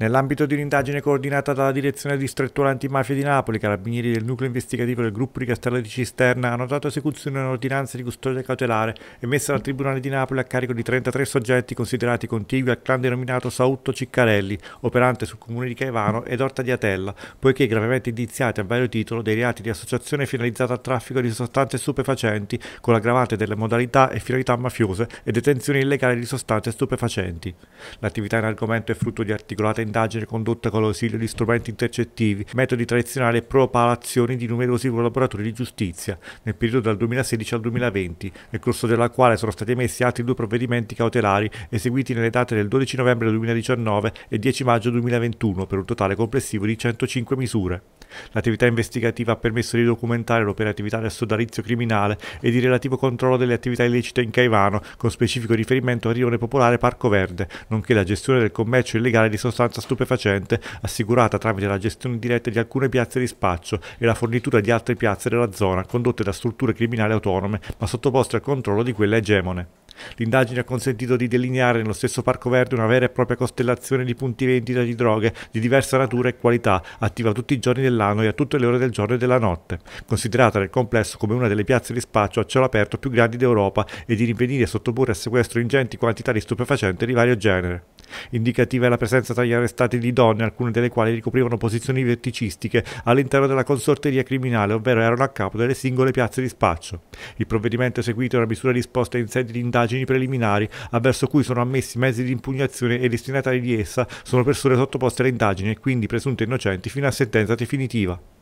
Nell'ambito di un'indagine coordinata dalla Direzione Distrettuale Antimafia di Napoli, i carabinieri del nucleo investigativo del gruppo di Castello di Cisterna hanno dato esecuzione a un'ordinanza di custodia cautelare emessa dal Tribunale di Napoli a carico di 33 soggetti considerati contigui al clan denominato Sautto Ciccarelli, operante sul comune di Caivano ed Orta di Atella, poiché gravemente indiziati a vario titolo dei reati di associazione finalizzata al traffico di sostanze stupefacenti con l'aggravante delle modalità e finalità mafiose e detenzione illegale di sostanze stupefacenti. L'attività in argomento è frutto di articolata indagine condotta con l'ausilio di strumenti intercettivi, metodi tradizionali e propalazioni di numerosi collaboratori di giustizia, nel periodo dal 2016 al 2020, nel corso della quale sono stati emessi altri due provvedimenti cautelari eseguiti nelle date del 12 novembre 2019 e 10 maggio 2021 per un totale complessivo di 105 misure. L'attività investigativa ha permesso di documentare l'operatività del sodalizio criminale e di relativo controllo delle attività illecite in Caivano, con specifico riferimento al Rione Popolare Parco Verde, nonché la gestione del commercio illegale di sostanza stupefacente, assicurata tramite la gestione diretta di alcune piazze di spaccio e la fornitura di altre piazze della zona, condotte da strutture criminali autonome, ma sottoposte al controllo di quelle egemone. L'indagine ha consentito di delineare nello stesso Parco Verde una vera e propria costellazione di punti vendita di droghe di diversa natura e qualità, attiva tutti i giorni dell'anno e a tutte le ore del giorno e della notte. Considerata nel complesso come una delle piazze di spaccio a cielo aperto più grandi d'Europa e di rinvenire e sottoporre a sequestro ingenti quantità di stupefacenti di vario genere. Indicativa è la presenza tra gli arrestati di donne, alcune delle quali ricoprivano posizioni verticistiche all'interno della consorteria criminale, ovvero erano a capo delle singole piazze di spaccio. Il provvedimento eseguito è una misura disposta in sede di indagine indagini preliminari avverso cui sono ammessi mezzi di impugnazione e destinatari di essa sono persone sottoposte alle indagini e quindi presunte innocenti fino a sentenza definitiva.